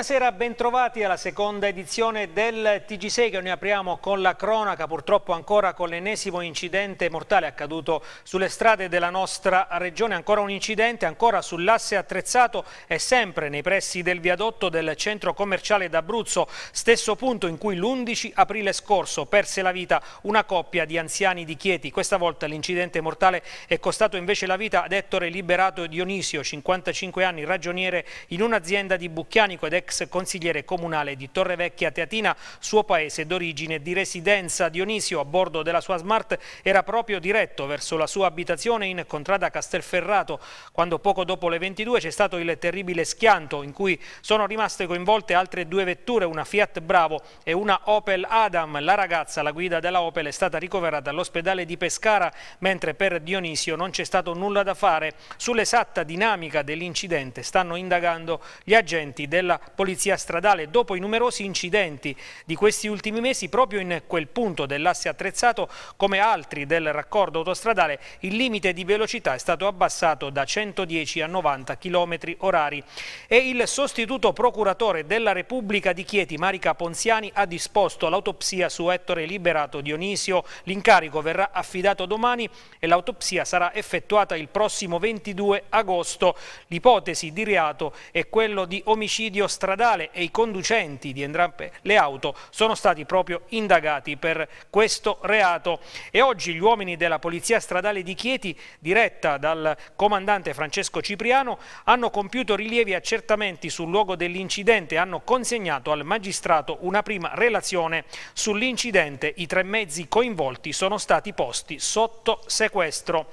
Buonasera, bentrovati alla seconda edizione del TG6 che noi apriamo con la cronaca, purtroppo ancora con l'ennesimo incidente mortale accaduto sulle strade della nostra regione, ancora un incidente, ancora sull'asse attrezzato e sempre nei pressi del viadotto del centro commerciale d'Abruzzo, stesso punto in cui l'11 aprile scorso perse la vita una coppia di anziani di Chieti, questa volta l'incidente mortale è costato invece la vita ad Ettore Liberato Dionisio, 55 anni, ragioniere in un'azienda di Bucchianico ed è ecco ex consigliere comunale di Torrevecchia Teatina, suo paese d'origine di residenza. Dionisio a bordo della sua Smart era proprio diretto verso la sua abitazione in contrada Castelferrato, quando poco dopo le 22 c'è stato il terribile schianto in cui sono rimaste coinvolte altre due vetture, una Fiat Bravo e una Opel Adam. La ragazza, la guida della Opel, è stata ricoverata all'ospedale di Pescara, mentre per Dionisio non c'è stato nulla da fare. Sull'esatta dinamica dell'incidente stanno indagando gli agenti della polizia stradale dopo i numerosi incidenti di questi ultimi mesi proprio in quel punto dell'asse attrezzato come altri del raccordo autostradale il limite di velocità è stato abbassato da 110 a 90 km orari e il sostituto procuratore della Repubblica di Chieti Marica Ponziani ha disposto l'autopsia su Ettore Liberato Dionisio l'incarico verrà affidato domani e l'autopsia sarà effettuata il prossimo 22 agosto l'ipotesi di reato è quello di omicidio stradale stradale e i conducenti di entrambe le auto sono stati proprio indagati per questo reato e oggi gli uomini della Polizia Stradale di Chieti, diretta dal comandante Francesco Cipriano, hanno compiuto rilievi e accertamenti sul luogo dell'incidente e hanno consegnato al magistrato una prima relazione sull'incidente. I tre mezzi coinvolti sono stati posti sotto sequestro.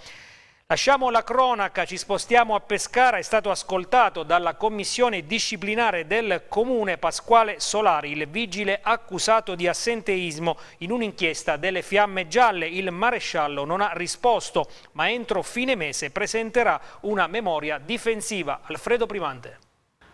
Lasciamo la cronaca, ci spostiamo a Pescara, è stato ascoltato dalla commissione disciplinare del comune Pasquale Solari, il vigile accusato di assenteismo in un'inchiesta delle fiamme gialle. Il maresciallo non ha risposto, ma entro fine mese presenterà una memoria difensiva. Alfredo Primante.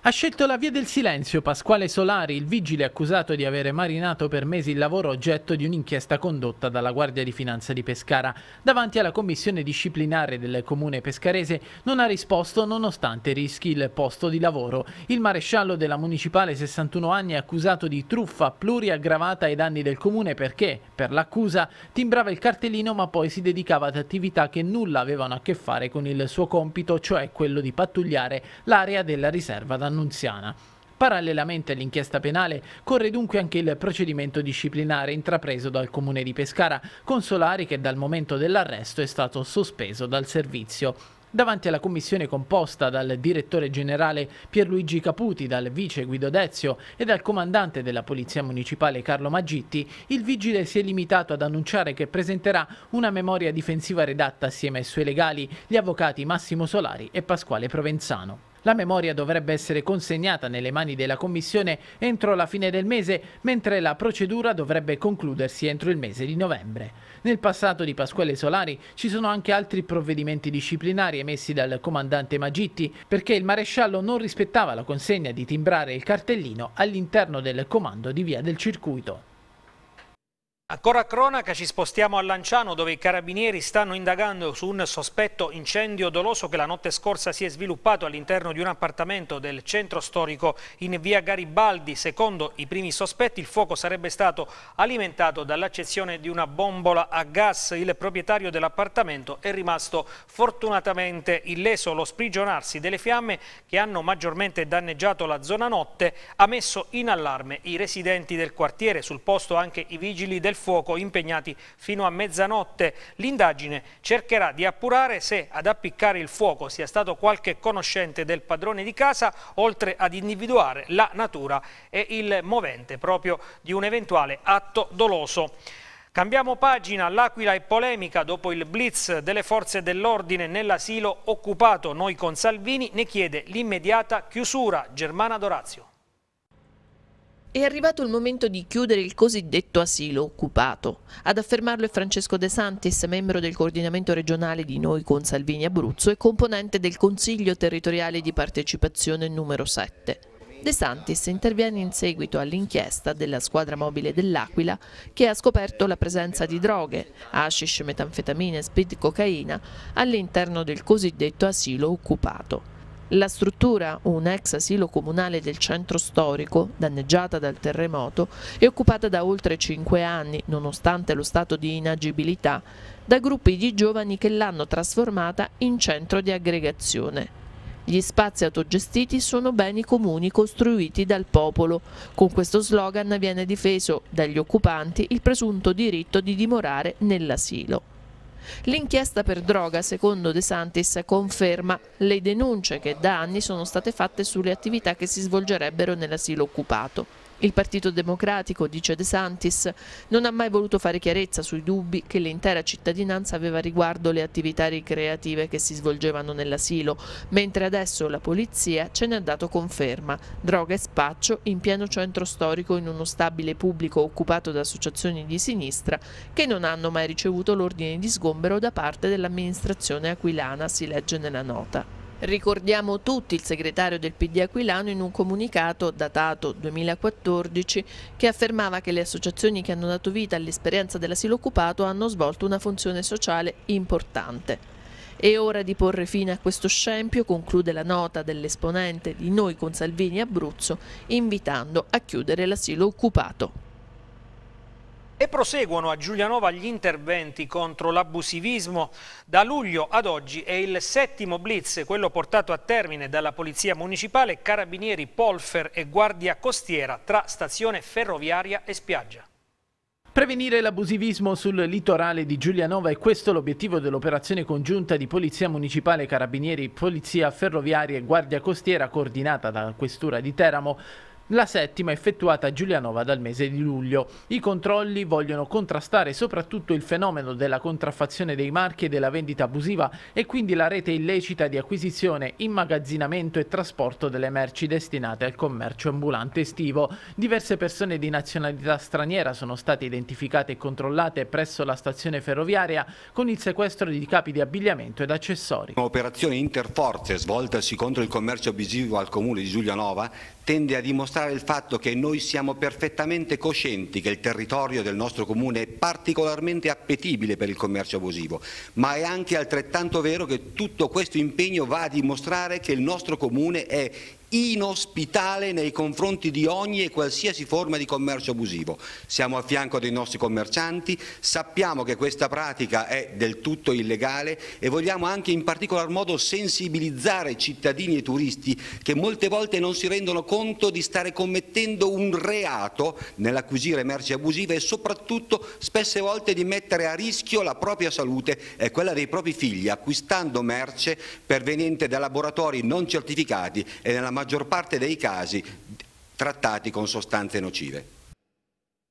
Ha scelto la via del silenzio Pasquale Solari, il vigile accusato di avere marinato per mesi il lavoro oggetto di un'inchiesta condotta dalla Guardia di Finanza di Pescara. Davanti alla commissione disciplinare del comune pescarese non ha risposto nonostante rischi il posto di lavoro. Il maresciallo della municipale 61 anni è accusato di truffa pluriaggravata ai danni del comune perché, per l'accusa, timbrava il cartellino ma poi si dedicava ad attività che nulla avevano a che fare con il suo compito, cioè quello di pattugliare l'area della riserva da annunziana. Parallelamente all'inchiesta penale corre dunque anche il procedimento disciplinare intrapreso dal comune di Pescara con Solari che dal momento dell'arresto è stato sospeso dal servizio. Davanti alla commissione composta dal direttore generale Pierluigi Caputi, dal vice Guido Dezio e dal comandante della Polizia Municipale Carlo Magitti, il vigile si è limitato ad annunciare che presenterà una memoria difensiva redatta assieme ai suoi legali, gli avvocati Massimo Solari e Pasquale Provenzano. La memoria dovrebbe essere consegnata nelle mani della Commissione entro la fine del mese, mentre la procedura dovrebbe concludersi entro il mese di novembre. Nel passato di Pasquale Solari ci sono anche altri provvedimenti disciplinari emessi dal comandante Magitti perché il maresciallo non rispettava la consegna di timbrare il cartellino all'interno del comando di via del circuito. Ancora a cronaca ci spostiamo a Lanciano dove i carabinieri stanno indagando su un sospetto incendio doloso che la notte scorsa si è sviluppato all'interno di un appartamento del centro storico in via Garibaldi. Secondo i primi sospetti il fuoco sarebbe stato alimentato dall'accezione di una bombola a gas. Il proprietario dell'appartamento è rimasto fortunatamente illeso. Lo sprigionarsi delle fiamme che hanno maggiormente danneggiato la zona notte ha messo in allarme i residenti del quartiere. Sul posto anche i vigili del fuoco fuoco impegnati fino a mezzanotte. L'indagine cercherà di appurare se ad appiccare il fuoco sia stato qualche conoscente del padrone di casa, oltre ad individuare la natura e il movente proprio di un eventuale atto doloso. Cambiamo pagina, l'Aquila è polemica dopo il blitz delle forze dell'ordine nell'asilo occupato. Noi con Salvini ne chiede l'immediata chiusura. Germana Dorazio. È arrivato il momento di chiudere il cosiddetto asilo occupato. Ad affermarlo è Francesco De Santis, membro del coordinamento regionale di Noi con Salvini Abruzzo e componente del Consiglio territoriale di partecipazione numero 7. De Santis interviene in seguito all'inchiesta della squadra mobile dell'Aquila che ha scoperto la presenza di droghe, hashish, metanfetamine, e speed cocaina all'interno del cosiddetto asilo occupato. La struttura, un ex asilo comunale del centro storico, danneggiata dal terremoto, è occupata da oltre cinque anni, nonostante lo stato di inagibilità, da gruppi di giovani che l'hanno trasformata in centro di aggregazione. Gli spazi autogestiti sono beni comuni costruiti dal popolo. Con questo slogan viene difeso dagli occupanti il presunto diritto di dimorare nell'asilo. L'inchiesta per droga, secondo De Santis, conferma le denunce che da anni sono state fatte sulle attività che si svolgerebbero nell'asilo occupato. Il Partito Democratico, dice De Santis, non ha mai voluto fare chiarezza sui dubbi che l'intera cittadinanza aveva riguardo le attività ricreative che si svolgevano nell'asilo, mentre adesso la polizia ce ne ha dato conferma. Droga e spaccio in pieno centro storico in uno stabile pubblico occupato da associazioni di sinistra che non hanno mai ricevuto l'ordine di sgombero da parte dell'amministrazione aquilana, si legge nella nota. Ricordiamo tutti il segretario del PD Aquilano in un comunicato datato 2014 che affermava che le associazioni che hanno dato vita all'esperienza dell'asilo occupato hanno svolto una funzione sociale importante. È ora di porre fine a questo scempio, conclude la nota dell'esponente di Noi con Salvini Abruzzo, invitando a chiudere l'asilo occupato. E proseguono a Giulianova gli interventi contro l'abusivismo. Da luglio ad oggi è il settimo blitz, quello portato a termine dalla Polizia Municipale, Carabinieri, Polfer e Guardia Costiera tra stazione ferroviaria e spiaggia. Prevenire l'abusivismo sul litorale di Giulianova è questo l'obiettivo dell'operazione congiunta di Polizia Municipale, Carabinieri, Polizia Ferroviaria e Guardia Costiera coordinata dalla Questura di Teramo la settima effettuata a Giulianova dal mese di luglio. I controlli vogliono contrastare soprattutto il fenomeno della contraffazione dei marchi e della vendita abusiva e quindi la rete illecita di acquisizione, immagazzinamento e trasporto delle merci destinate al commercio ambulante estivo. Diverse persone di nazionalità straniera sono state identificate e controllate presso la stazione ferroviaria con il sequestro di capi di abbigliamento ed accessori. Un'operazione interforze svoltasi contro il commercio abusivo al comune di Giulianova tende a dimostrare il fatto che noi siamo perfettamente coscienti che il territorio del nostro comune è particolarmente appetibile per il commercio abusivo, ma è anche altrettanto vero che tutto questo impegno va a dimostrare che il nostro comune è inospitale nei confronti di ogni e qualsiasi forma di commercio abusivo. Siamo a fianco dei nostri commercianti, sappiamo che questa pratica è del tutto illegale e vogliamo anche in particolar modo sensibilizzare cittadini e turisti che molte volte non si rendono conto di stare commettendo un reato nell'acquisire merci abusive e soprattutto spesse volte di mettere a rischio la propria salute e quella dei propri figli acquistando merce perveniente da laboratori non certificati e nella maggior parte dei casi trattati con sostanze nocive.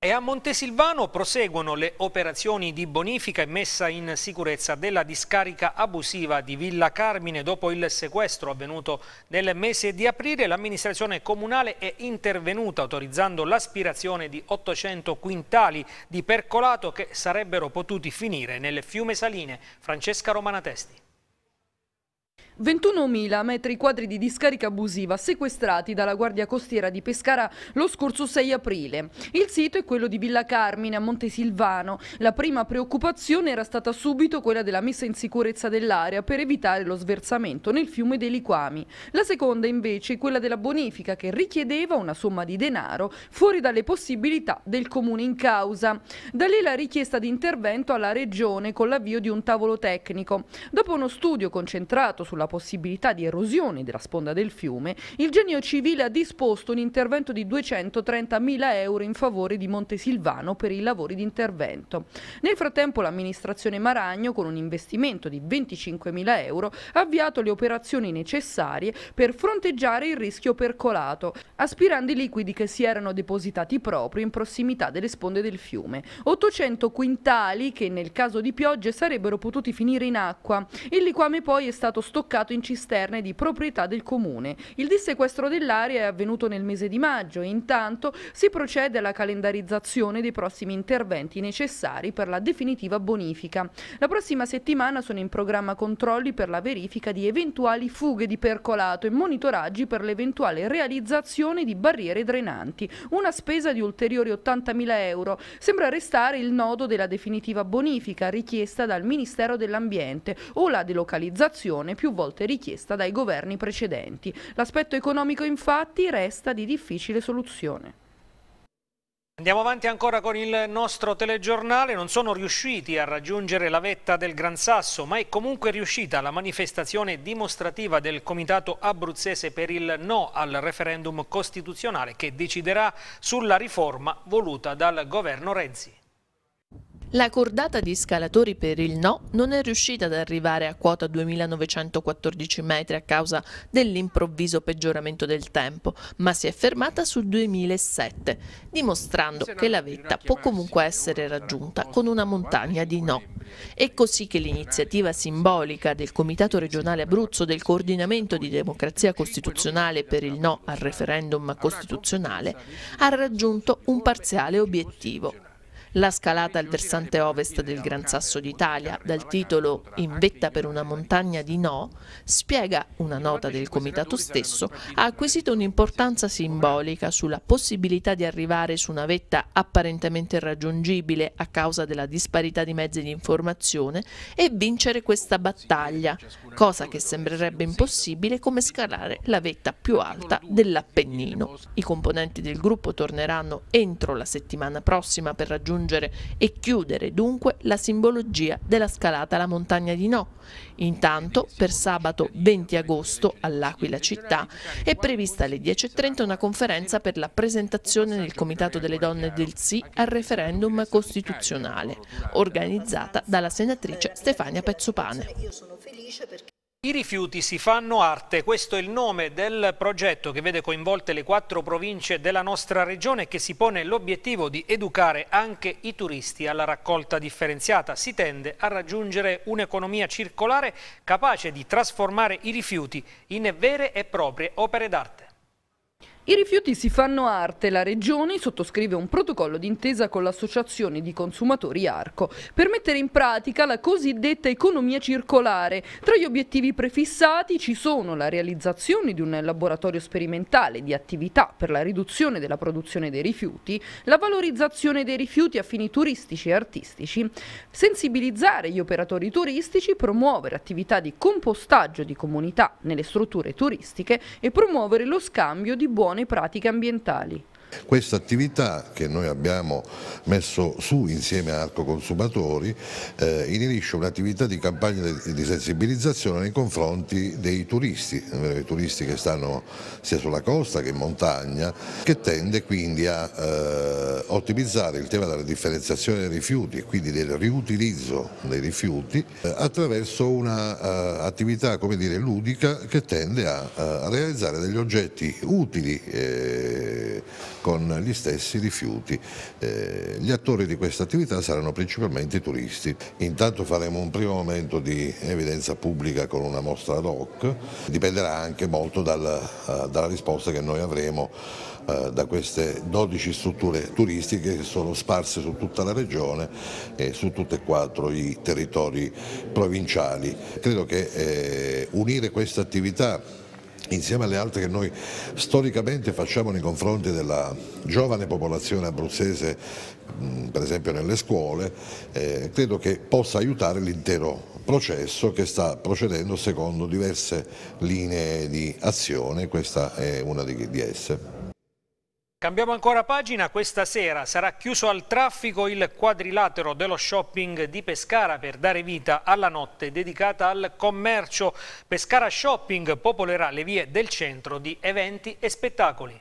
E a Montesilvano proseguono le operazioni di bonifica e messa in sicurezza della discarica abusiva di Villa Carmine. Dopo il sequestro avvenuto nel mese di aprile, l'amministrazione comunale è intervenuta autorizzando l'aspirazione di 800 quintali di percolato che sarebbero potuti finire nel fiume Saline. Francesca Romanatesti. 21.000 metri quadri di discarica abusiva sequestrati dalla Guardia Costiera di Pescara lo scorso 6 aprile. Il sito è quello di Villa Carmine a Montesilvano. La prima preoccupazione era stata subito quella della messa in sicurezza dell'area per evitare lo sversamento nel fiume dei Liquami. La seconda invece è quella della bonifica che richiedeva una somma di denaro fuori dalle possibilità del comune in causa. Da lì la richiesta di intervento alla Regione con l'avvio di un tavolo tecnico. Dopo uno studio concentrato sulla possibilità di erosione della sponda del fiume, il genio civile ha disposto un intervento di 230.000 euro in favore di Montesilvano per i lavori di intervento. Nel frattempo l'amministrazione Maragno, con un investimento di 25.000 euro, ha avviato le operazioni necessarie per fronteggiare il rischio percolato, aspirando i liquidi che si erano depositati proprio in prossimità delle sponde del fiume. 800 quintali che nel caso di piogge sarebbero potuti finire in acqua. Il liquame poi è stato stoccato depositato in cisterne di proprietà del comune. Il dissequestro dell'aria è avvenuto nel mese di maggio e intanto si procede alla calendarizzazione dei prossimi interventi necessari per la definitiva bonifica. La prossima settimana sono in programma controlli per la verifica di eventuali fughe di percolato e monitoraggi per l'eventuale realizzazione di barriere drenanti, una spesa di ulteriori 80.000 euro. Sembra restare il nodo della definitiva bonifica richiesta dal Ministero dell'Ambiente o la delocalizzazione più volte volte richiesta dai governi precedenti. L'aspetto economico infatti resta di difficile soluzione. Andiamo avanti ancora con il nostro telegiornale, non sono riusciti a raggiungere la vetta del Gran Sasso, ma è comunque riuscita la manifestazione dimostrativa del Comitato Abruzzese per il no al referendum costituzionale che deciderà sulla riforma voluta dal governo Renzi. La cordata di scalatori per il no non è riuscita ad arrivare a quota 2914 metri a causa dell'improvviso peggioramento del tempo, ma si è fermata su 2007, dimostrando che la vetta può comunque essere raggiunta con una montagna di no. È così che l'iniziativa simbolica del Comitato regionale Abruzzo del coordinamento di democrazia costituzionale per il no al referendum costituzionale ha raggiunto un parziale obiettivo, la scalata al versante ovest del Gran Sasso d'Italia, dal titolo In vetta per una montagna di no, spiega una nota del comitato stesso, ha acquisito un'importanza simbolica sulla possibilità di arrivare su una vetta apparentemente irraggiungibile a causa della disparità di mezzi di informazione e vincere questa battaglia, cosa che sembrerebbe impossibile come scalare la vetta più alta dell'Appennino. I componenti del gruppo torneranno entro la settimana prossima per raggiungere raggiungere e chiudere dunque la simbologia della scalata alla montagna di No. Intanto per sabato 20 agosto all'Aquila città è prevista alle 10.30 una conferenza per la presentazione nel Comitato delle Donne del Sì al referendum costituzionale, organizzata dalla senatrice Stefania Pezzopane. Io sono felice perché i rifiuti si fanno arte, questo è il nome del progetto che vede coinvolte le quattro province della nostra regione e che si pone l'obiettivo di educare anche i turisti alla raccolta differenziata. Si tende a raggiungere un'economia circolare capace di trasformare i rifiuti in vere e proprie opere d'arte. I rifiuti si fanno arte, la Regione sottoscrive un protocollo d'intesa con l'associazione di consumatori Arco per mettere in pratica la cosiddetta economia circolare. Tra gli obiettivi prefissati ci sono la realizzazione di un laboratorio sperimentale di attività per la riduzione della produzione dei rifiuti, la valorizzazione dei rifiuti a fini turistici e artistici, sensibilizzare gli operatori turistici, promuovere attività di compostaggio di comunità nelle strutture turistiche e promuovere lo scambio di buone sono pratiche ambientali. Questa attività che noi abbiamo messo su insieme a Arco Consumatori eh, inerisce un'attività di campagna di sensibilizzazione nei confronti dei turisti, eh, i turisti che stanno sia sulla costa che in montagna, che tende quindi a eh, ottimizzare il tema della differenziazione dei rifiuti e quindi del riutilizzo dei rifiuti eh, attraverso un'attività eh, ludica che tende a, eh, a, realizzare degli oggetti utili eh, con gli stessi rifiuti. Eh, gli attori di questa attività saranno principalmente i turisti. Intanto faremo un primo momento di evidenza pubblica con una mostra ad hoc, dipenderà anche molto dal, uh, dalla risposta che noi avremo uh, da queste 12 strutture turistiche che sono sparse su tutta la regione e su tutti e quattro i territori provinciali. Credo che eh, unire questa attività insieme alle altre che noi storicamente facciamo nei confronti della giovane popolazione abruzzese, per esempio nelle scuole, eh, credo che possa aiutare l'intero processo che sta procedendo secondo diverse linee di azione, questa è una di, di esse. Cambiamo ancora pagina, questa sera sarà chiuso al traffico il quadrilatero dello shopping di Pescara per dare vita alla notte dedicata al commercio. Pescara Shopping popolerà le vie del centro di eventi e spettacoli.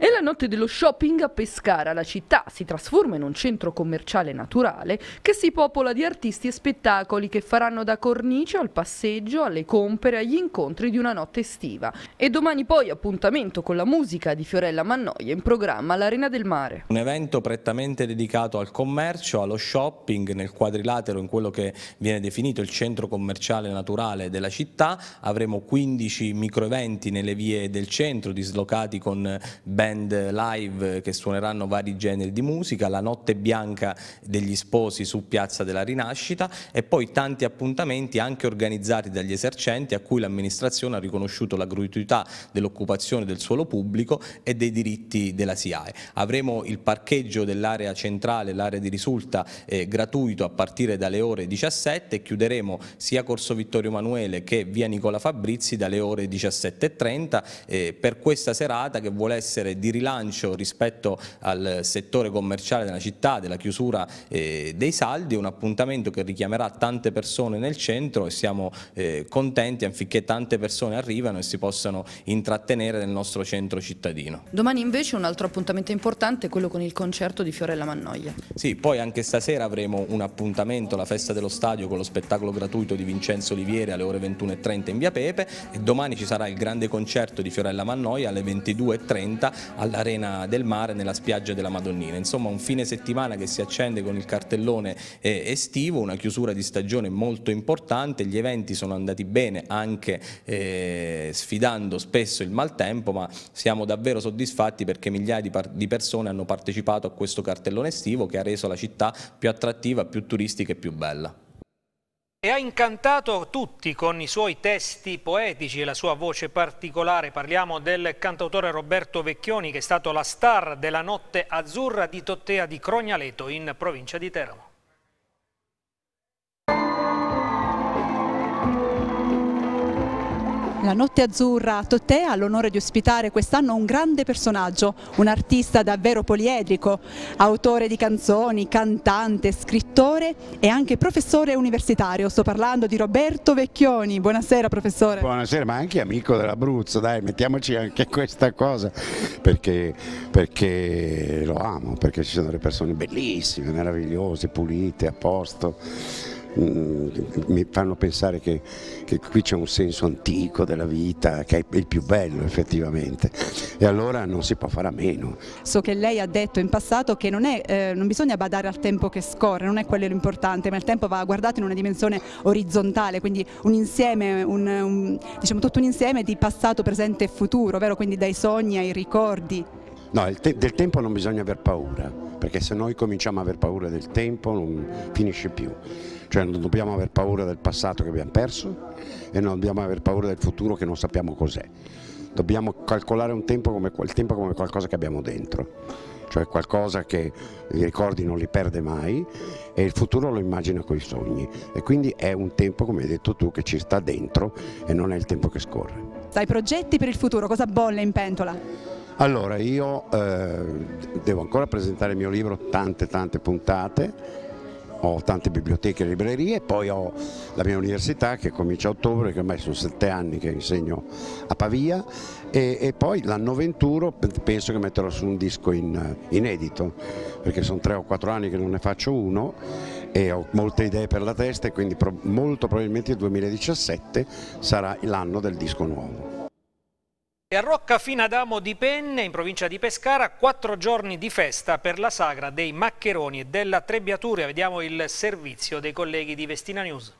È la notte dello shopping a Pescara. La città si trasforma in un centro commerciale naturale che si popola di artisti e spettacoli che faranno da cornice al passeggio, alle compere, agli incontri di una notte estiva. E domani poi appuntamento con la musica di Fiorella Mannoia in programma all'Arena del Mare. Un evento prettamente dedicato al commercio, allo shopping nel quadrilatero, in quello che viene definito il centro commerciale naturale della città. Avremo 15 microeventi nelle vie del centro dislocati con ben band live che suoneranno vari generi di musica, la notte bianca degli sposi su Piazza della Rinascita e poi tanti appuntamenti anche organizzati dagli esercenti a cui l'amministrazione ha riconosciuto la gratuità dell'occupazione del suolo pubblico e dei diritti della SIAE. Avremo il parcheggio dell'area centrale, l'area di risulta eh, gratuito a partire dalle ore 17 e chiuderemo sia Corso Vittorio Emanuele che via Nicola Fabrizi dalle ore 17.30 eh, per questa serata che vuole essere di rilancio rispetto al settore commerciale della città, della chiusura eh, dei saldi, un appuntamento che richiamerà tante persone nel centro e siamo eh, contenti affinché tante persone arrivano e si possano intrattenere nel nostro centro cittadino. Domani invece un altro appuntamento importante è quello con il concerto di Fiorella Mannoia. Sì, poi anche stasera avremo un appuntamento, la festa dello stadio con lo spettacolo gratuito di Vincenzo Olivieri alle ore 21.30 in via Pepe e domani ci sarà il grande concerto di Fiorella Mannoia alle 22.30 all'Arena del Mare nella spiaggia della Madonnina. Insomma un fine settimana che si accende con il cartellone eh, estivo, una chiusura di stagione molto importante, gli eventi sono andati bene anche eh, sfidando spesso il maltempo, ma siamo davvero soddisfatti perché migliaia di, di persone hanno partecipato a questo cartellone estivo che ha reso la città più attrattiva, più turistica e più bella. E ha incantato tutti con i suoi testi poetici e la sua voce particolare. Parliamo del cantautore Roberto Vecchioni che è stato la star della Notte Azzurra di Tottea di Crognaleto in provincia di Teramo. La Notte Azzurra a Totè ha l'onore di ospitare quest'anno un grande personaggio, un artista davvero poliedrico, autore di canzoni, cantante, scrittore e anche professore universitario. Sto parlando di Roberto Vecchioni. Buonasera professore. Buonasera, ma anche amico dell'Abruzzo, dai, mettiamoci anche questa cosa, perché, perché lo amo, perché ci sono delle persone bellissime, meravigliose, pulite, a posto Mm, mi fanno pensare che, che qui c'è un senso antico della vita che è il più bello effettivamente e allora non si può fare a meno. So che lei ha detto in passato che non, è, eh, non bisogna badare al tempo che scorre, non è quello l'importante, ma il tempo va guardato in una dimensione orizzontale, quindi un insieme, un, un, diciamo tutto un insieme di passato, presente e futuro, ovvero quindi dai sogni ai ricordi. No, te del tempo non bisogna aver paura perché se noi cominciamo a aver paura del tempo non finisce più. Cioè non dobbiamo aver paura del passato che abbiamo perso e non dobbiamo aver paura del futuro che non sappiamo cos'è. Dobbiamo calcolare un tempo come, il tempo come qualcosa che abbiamo dentro cioè qualcosa che i ricordi non li perde mai e il futuro lo immagina con i sogni e quindi è un tempo, come hai detto tu, che ci sta dentro e non è il tempo che scorre. Sai, progetti per il futuro, cosa bolle in pentola? Allora, io eh, devo ancora presentare il mio libro, tante tante puntate, ho tante biblioteche e librerie, poi ho la mia università che comincia a ottobre, che ormai sono sette anni che insegno a Pavia e, e poi l'anno 21 penso che metterò su un disco in, inedito, perché sono tre o quattro anni che non ne faccio uno e ho molte idee per la testa e quindi pro, molto probabilmente il 2017 sarà l'anno del disco nuovo. E a Roccafin di Penne, in provincia di Pescara, quattro giorni di festa per la sagra dei maccheroni e della Trebbiaturia. Vediamo il servizio dei colleghi di Vestina News.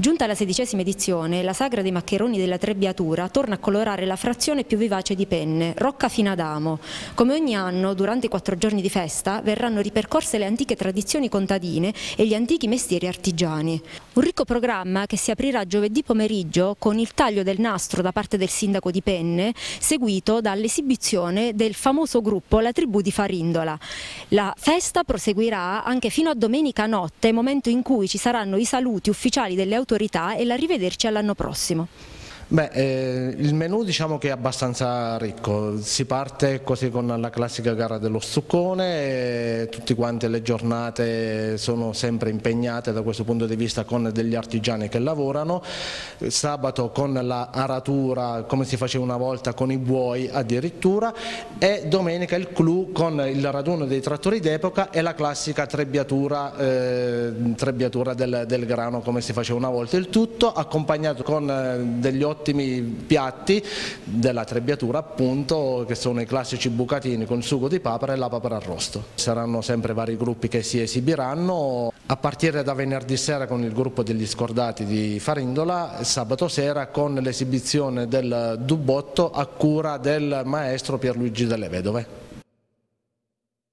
Giunta alla sedicesima edizione, la sagra dei maccheroni della Trebbiatura torna a colorare la frazione più vivace di Penne, Rocca Finadamo. Come ogni anno, durante i quattro giorni di festa, verranno ripercorse le antiche tradizioni contadine e gli antichi mestieri artigiani. Un ricco programma che si aprirà giovedì pomeriggio con il taglio del nastro da parte del sindaco di Penne, seguito dall'esibizione del famoso gruppo La Tribù di Farindola. La festa proseguirà anche fino a domenica notte, momento in cui ci saranno i saluti ufficiali delle autorità autorità e l'arrivederci all'anno prossimo. Beh, eh, il menù diciamo che è abbastanza ricco, si parte così con la classica gara dello stuccone, eh, tutte quante le giornate sono sempre impegnate da questo punto di vista con degli artigiani che lavorano, sabato con la aratura come si faceva una volta con i buoi addirittura e domenica il clou con il raduno dei trattori d'epoca e la classica trebbiatura, eh, trebbiatura del, del, grano come si faceva una volta, il tutto accompagnato con eh, degli ottimi ottimi piatti della trebbiatura appunto che sono i classici bucatini con sugo di papera e la papera arrosto. Saranno sempre vari gruppi che si esibiranno a partire da venerdì sera con il gruppo degli scordati di Farindola, e sabato sera con l'esibizione del dubotto a cura del maestro Pierluigi delle Vedove.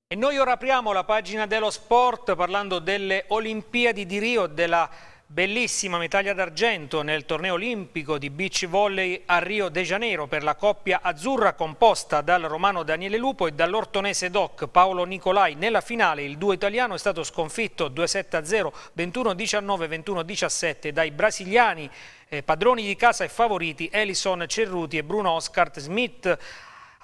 E noi ora apriamo la pagina dello sport parlando delle Olimpiadi di Rio, della Bellissima medaglia d'argento nel torneo olimpico di beach volley a Rio de Janeiro per la coppia azzurra composta dal romano Daniele Lupo e dall'ortonese doc Paolo Nicolai. Nella finale il duo italiano è stato sconfitto 2-7-0, 21-19, 21-17 dai brasiliani eh, padroni di casa e favoriti Elison Cerruti e Bruno Oscar Smith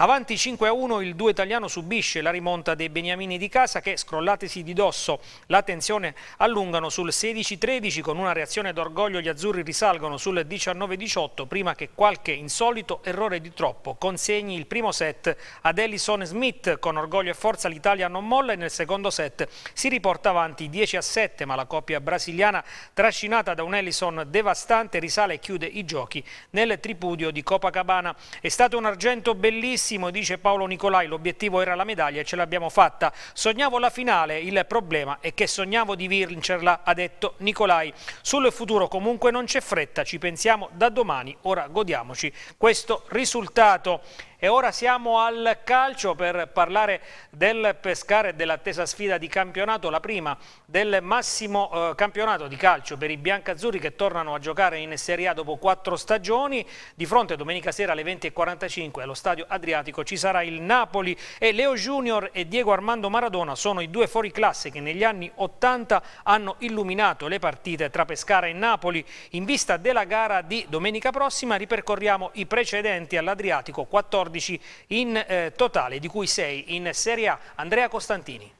Avanti 5 a 1 il 2 italiano subisce la rimonta dei beniamini di casa che scrollatesi di dosso la tensione allungano sul 16-13 con una reazione d'orgoglio gli azzurri risalgono sul 19-18 prima che qualche insolito errore di troppo consegni il primo set ad Ellison Smith con orgoglio e forza l'Italia non molla e nel secondo set si riporta avanti 10 a 7 ma la coppia brasiliana trascinata da un Ellison devastante risale e chiude i giochi nel tripudio di Copacabana è stato un argento bellissimo Massimo, dice Paolo Nicolai, l'obiettivo era la medaglia e ce l'abbiamo fatta. Sognavo la finale, il problema è che sognavo di vincerla, ha detto Nicolai. Sul futuro comunque non c'è fretta, ci pensiamo da domani, ora godiamoci questo risultato. E ora siamo al calcio per parlare del Pescara e dell'attesa sfida di campionato, la prima del massimo eh, campionato di calcio per i biancazzurri che tornano a giocare in Serie A dopo quattro stagioni. Di fronte domenica sera alle 20.45 allo stadio Adriatico ci sarà il Napoli e Leo Junior e Diego Armando Maradona sono i due fuoriclasse che negli anni 80 hanno illuminato le partite tra Pescara e Napoli. In vista della gara di domenica prossima ripercorriamo i precedenti all'Adriatico 14 14 in eh, totale, di cui 6 in Serie A. Andrea Costantini.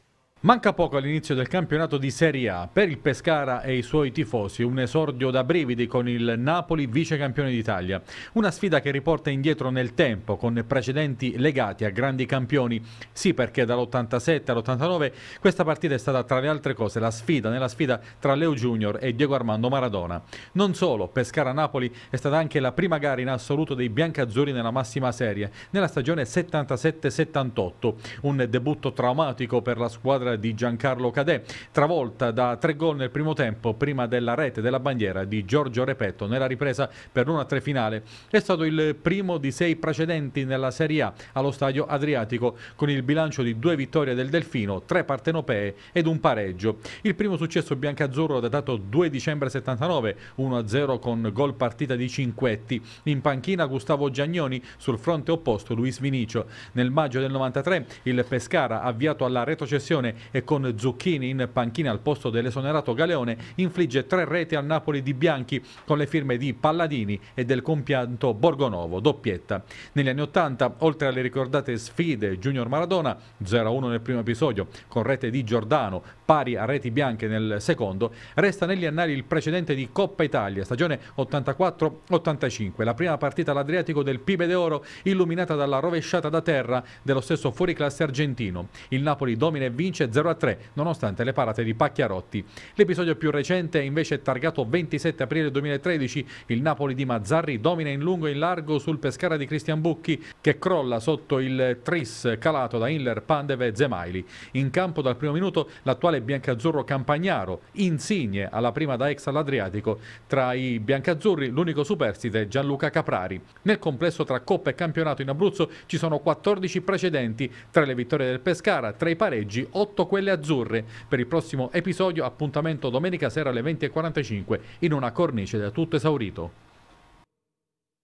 Manca poco all'inizio del campionato di Serie A. Per il Pescara e i suoi tifosi un esordio da brividi con il Napoli vicecampione d'Italia. Una sfida che riporta indietro nel tempo con precedenti legati a grandi campioni. Sì perché dall'87 all'89 questa partita è stata tra le altre cose la sfida nella sfida tra Leo Junior e Diego Armando Maradona. Non solo, Pescara-Napoli è stata anche la prima gara in assoluto dei biancazzurri nella massima serie nella stagione 77-78. Un debutto traumatico per la squadra di Giancarlo Cadè, travolta da tre gol nel primo tempo prima della rete della bandiera di Giorgio Repetto nella ripresa per l'1-3 finale. È stato il primo di sei precedenti nella Serie A allo stadio Adriatico con il bilancio di due vittorie del Delfino, tre partenopee ed un pareggio. Il primo successo biancazzurro datato 2 dicembre 79, 1-0 con gol partita di Cinquetti. In panchina Gustavo Giagnoni, sul fronte opposto Luis Vinicio. Nel maggio del 93 il Pescara, avviato alla retrocessione, e con Zucchini in panchina al posto dell'esonerato Galeone infligge tre reti al Napoli di Bianchi con le firme di Palladini e del compianto Borgonovo, doppietta. Negli anni 80, oltre alle ricordate sfide Junior Maradona, 0-1 nel primo episodio, con rete di Giordano, pari a reti bianche nel secondo, resta negli annali il precedente di Coppa Italia, stagione 84-85, la prima partita all'Adriatico del Pibe d'Oro illuminata dalla rovesciata da terra dello stesso fuoriclasse argentino. Il Napoli domina e vince 0-3 nonostante le parate di Pacchiarotti. L'episodio più recente è invece targato 27 aprile 2013, il Napoli di Mazzarri domina in lungo e in largo sul Pescara di Cristian Bucchi che crolla sotto il tris calato da Inler, Pandeve e Zemaili. In campo dal primo minuto l'attuale biancazzurro campagnaro, insigne alla prima da ex all'Adriatico. Tra i biancazzurri l'unico superstite è Gianluca Caprari. Nel complesso tra Coppa e campionato in Abruzzo ci sono 14 precedenti, tra le vittorie del Pescara, tra i pareggi, 8 quelle azzurre. Per il prossimo episodio appuntamento domenica sera alle 20.45 in una cornice da tutto esaurito.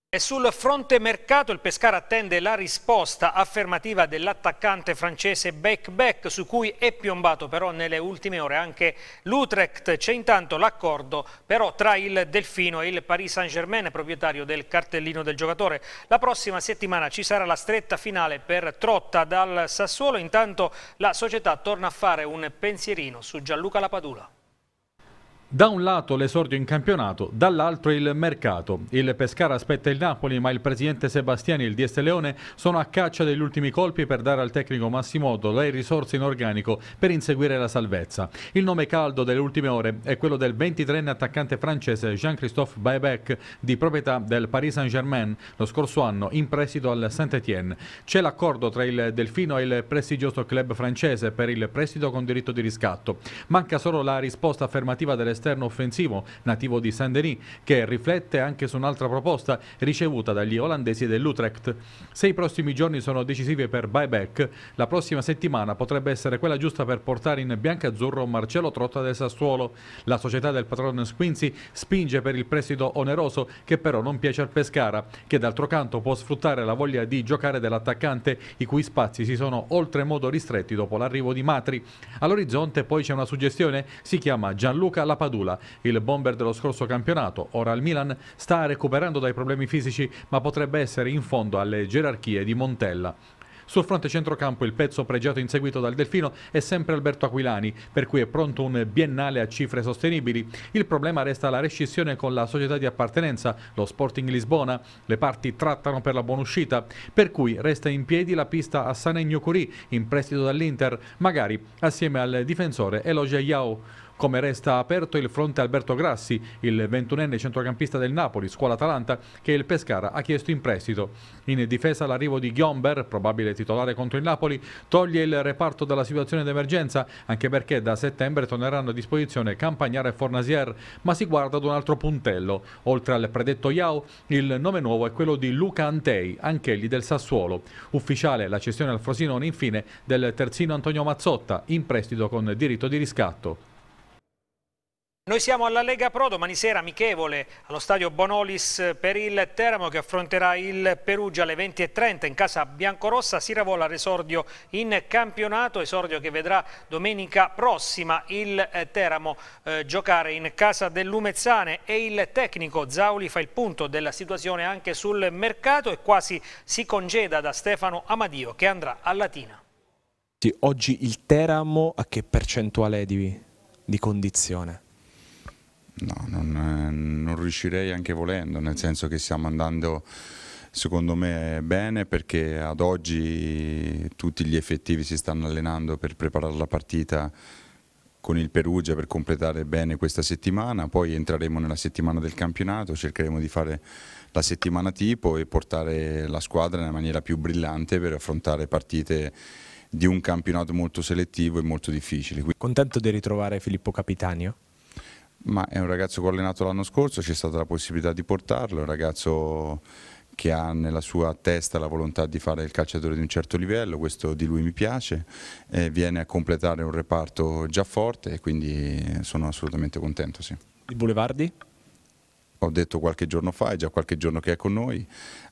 E sul fronte mercato il Pescara attende la risposta affermativa dell'attaccante francese Beck-Beck su cui è piombato però nelle ultime ore anche l'Utrecht. C'è intanto l'accordo però tra il Delfino e il Paris Saint-Germain proprietario del cartellino del giocatore. La prossima settimana ci sarà la stretta finale per Trotta dal Sassuolo. Intanto la società torna a fare un pensierino su Gianluca Lapadula. Da un lato l'esordio in campionato, dall'altro il mercato. Il Pescara aspetta il Napoli, ma il presidente Sebastiani e il DS Leone sono a caccia degli ultimi colpi per dare al tecnico Massimo Massimodo le risorse in organico per inseguire la salvezza. Il nome caldo delle ultime ore è quello del 23enne attaccante francese Jean-Christophe Baebek, di proprietà del Paris Saint-Germain, lo scorso anno in prestito al Saint-Étienne. C'è l'accordo tra il Delfino e il prestigioso club francese per il prestito con diritto di riscatto. Manca solo la risposta affermativa delle esterno offensivo nativo di Saint-Denis, che riflette anche su un'altra proposta ricevuta dagli olandesi dell'Utrecht. Se i prossimi giorni sono decisivi per buyback, la prossima settimana potrebbe essere quella giusta per portare in bianca-azzurro Marcello Trotta del Sassuolo. La società del patrono Squinzi spinge per il prestito oneroso che però non piace al Pescara, che d'altro canto può sfruttare la voglia di giocare dell'attaccante, i cui spazi si sono oltremodo ristretti dopo l'arrivo di Matri. All'orizzonte poi c'è una suggestione, si chiama Gianluca Lapatella Padula. Il bomber dello scorso campionato, ora al Milan, sta recuperando dai problemi fisici ma potrebbe essere in fondo alle gerarchie di Montella. Sul fronte centrocampo il pezzo pregiato in seguito dal Delfino è sempre Alberto Aquilani, per cui è pronto un biennale a cifre sostenibili. Il problema resta la rescissione con la società di appartenenza, lo Sporting Lisbona. Le parti trattano per la buona uscita, per cui resta in piedi la pista a Sanegno Curì, in prestito dall'Inter, magari assieme al difensore Elogia Yao come resta aperto il fronte Alberto Grassi, il 21enne centrocampista del Napoli, scuola Atalanta, che il Pescara ha chiesto in prestito. In difesa l'arrivo di Ghiomber, probabile titolare contro il Napoli, toglie il reparto dalla situazione d'emergenza, anche perché da settembre torneranno a disposizione Campagnara e Fornasier, ma si guarda ad un altro puntello. Oltre al predetto Yao, il nome nuovo è quello di Luca Antei, anch'egli del Sassuolo. Ufficiale la cessione al Frosinone infine del terzino Antonio Mazzotta, in prestito con diritto di riscatto. Noi siamo alla Lega Pro, domani sera amichevole allo stadio Bonolis eh, per il Teramo che affronterà il Perugia alle 20.30 in casa biancorossa. Si ravola l'esordio in campionato, esordio che vedrà domenica prossima il eh, Teramo eh, giocare in casa dell'Umezzane e il tecnico Zauli fa il punto della situazione anche sul mercato e quasi si congeda da Stefano Amadio che andrà a Latina. Sì, oggi il Teramo a che percentuale di, di condizione? No, non, eh, non riuscirei anche volendo, nel senso che stiamo andando secondo me bene perché ad oggi tutti gli effettivi si stanno allenando per preparare la partita con il Perugia per completare bene questa settimana, poi entreremo nella settimana del campionato, cercheremo di fare la settimana tipo e portare la squadra nella maniera più brillante per affrontare partite di un campionato molto selettivo e molto difficile. Contento di ritrovare Filippo Capitanio? Ma è un ragazzo che ho allenato l'anno scorso, c'è stata la possibilità di portarlo, è un ragazzo che ha nella sua testa la volontà di fare il calciatore di un certo livello, questo di lui mi piace, eh, viene a completare un reparto già forte e quindi sono assolutamente contento. Sì. Il Boulevardi? Ho detto qualche giorno fa, è già qualche giorno che è con noi,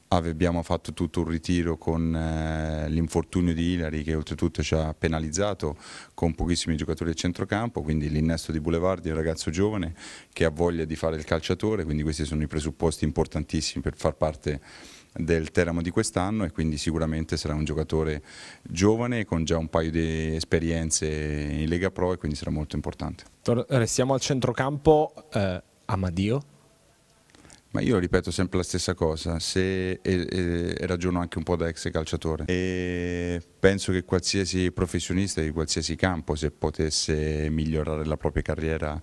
abbiamo fatto tutto un ritiro con eh, l'infortunio di Ilari che oltretutto ci ha penalizzato con pochissimi giocatori a centrocampo, quindi l'innesto di Boulevardi, un ragazzo giovane che ha voglia di fare il calciatore, quindi questi sono i presupposti importantissimi per far parte del Teramo di quest'anno e quindi sicuramente sarà un giocatore giovane con già un paio di esperienze in Lega Pro e quindi sarà molto importante. Restiamo al centrocampo, eh, Amadio ma io ripeto sempre la stessa cosa se, e, e, e ragiono anche un po' da ex calciatore. E penso che qualsiasi professionista di qualsiasi campo, se potesse migliorare la propria carriera,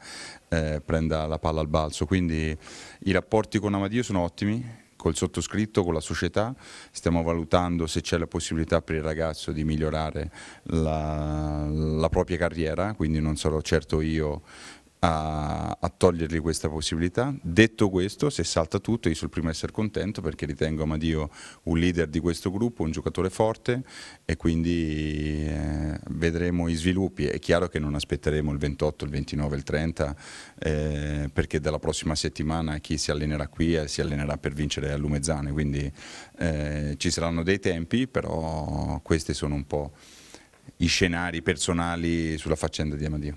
eh, prenda la palla al balzo. Quindi i rapporti con Amadio sono ottimi, col sottoscritto, con la società, stiamo valutando se c'è la possibilità per il ragazzo di migliorare la, la propria carriera, quindi non sarò certo io a, a, togliergli questa possibilità. Detto questo, se salta tutto, io sono il primo a essere contento perché ritengo Amadio un leader di questo gruppo, un giocatore forte e quindi eh, vedremo i sviluppi. È chiaro che non aspetteremo il 28, il 29, il 30 eh, perché dalla prossima settimana chi si allenerà qui eh, si allenerà per vincere a Lumezzane, quindi eh, ci saranno dei tempi, però questi sono un po' i scenari personali sulla faccenda di Amadio.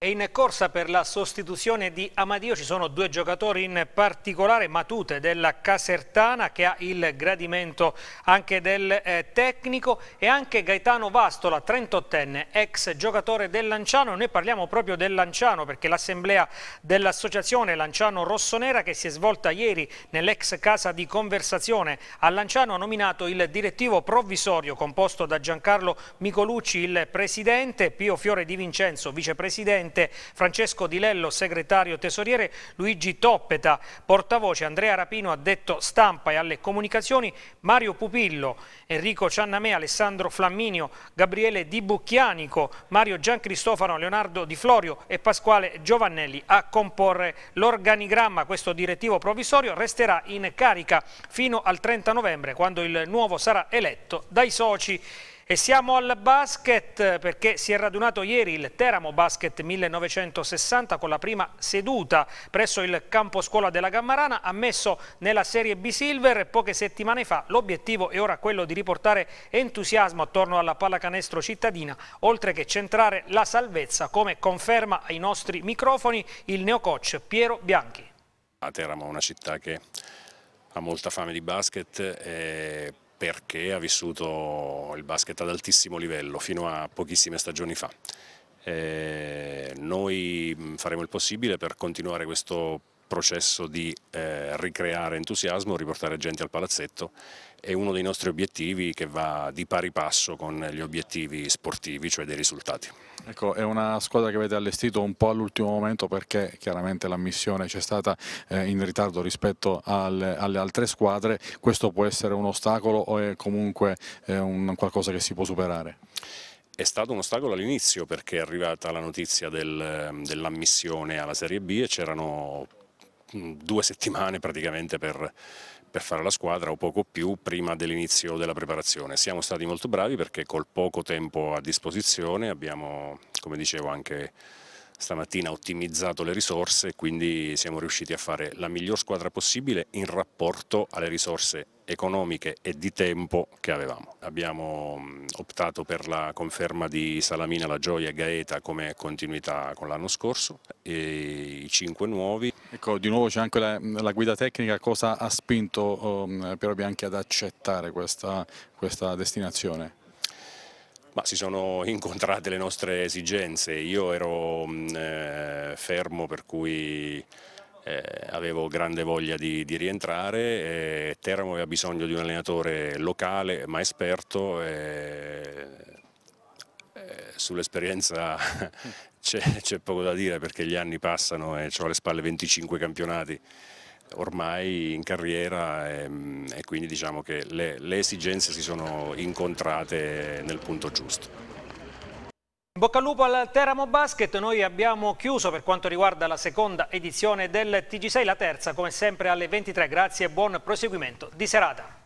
È in corsa per la sostituzione di Amadio, ci sono due giocatori in particolare, Matute della Casertana che ha il gradimento anche del eh, tecnico e anche Gaetano Vastola, 38enne, ex giocatore del Lanciano. Noi parliamo proprio del Lanciano perché l'assemblea dell'associazione Lanciano Rossonera che si è svolta ieri nell'ex casa di conversazione a Lanciano ha nominato il direttivo provvisorio composto da Giancarlo Micolucci, il presidente, Pio Fiore di Vincenzo, vicepresidente Presidente, Francesco Di Lello, Segretario Tesoriere, Luigi Toppeta, Portavoce, Andrea Rapino, Addetto Stampa e alle Comunicazioni, Mario Pupillo, Enrico Ciannamea, Alessandro Flamminio, Gabriele Di Bucchianico, Mario Giancristofano, Leonardo Di Florio e Pasquale Giovannelli a comporre l'organigramma. Questo direttivo provvisorio resterà in carica fino al 30 novembre quando il nuovo sarà eletto dai soci. E siamo al basket perché si è radunato ieri il Teramo Basket 1960 con la prima seduta presso il campo scuola della Gammarana, ammesso nella Serie B Silver poche settimane fa. L'obiettivo è ora quello di riportare entusiasmo attorno alla pallacanestro cittadina, oltre che centrare la salvezza, come conferma ai nostri microfoni il neocoach Piero Bianchi. A Teramo è una città che ha molta fame di basket e eh, perché ha vissuto il basket ad altissimo livello fino a pochissime stagioni fa. Eh, noi mm, faremo il possibile per continuare questo processo di eh, ricreare entusiasmo, riportare gente al palazzetto è uno dei nostri obiettivi che va di pari passo con gli obiettivi sportivi, cioè dei risultati. Ecco, è una squadra che avete allestito un po' all'ultimo momento perché chiaramente l'ammissione c'è stata eh, in ritardo rispetto alle, altre squadre, questo può essere un ostacolo o è comunque eh, un qualcosa che si può superare? È stato un ostacolo all'inizio perché è arrivata la notizia del, dell'ammissione alla Serie B e c'erano mm, due settimane praticamente per per fare la squadra o poco più prima dell'inizio della preparazione. Siamo stati molto bravi perché col poco tempo a disposizione abbiamo, come dicevo anche stamattina, ottimizzato le risorse e quindi siamo riusciti a fare la miglior squadra possibile in rapporto alle risorse economiche e di tempo che avevamo. Abbiamo optato per la conferma di Salamina, La Gioia e Gaeta come continuità con l'anno scorso e i cinque nuovi. Ecco, di nuovo c'è anche la, la, guida tecnica, cosa ha spinto um, Piero Bianchi ad accettare questa, questa destinazione? Ma si sono incontrate le nostre esigenze, io ero eh, fermo per cui eh, avevo grande voglia di, di rientrare. Eh, Teramo aveva bisogno di un allenatore locale ma esperto. Eh, eh Sull'esperienza c'è poco da dire perché gli anni passano e ho alle spalle 25 campionati ormai in carriera e, ehm, e quindi diciamo che le, le esigenze si sono incontrate nel punto giusto. Bocca al lupo al Teramo Basket, noi abbiamo chiuso per quanto riguarda la seconda edizione del TG6, la terza come sempre alle 23, grazie e buon proseguimento di serata.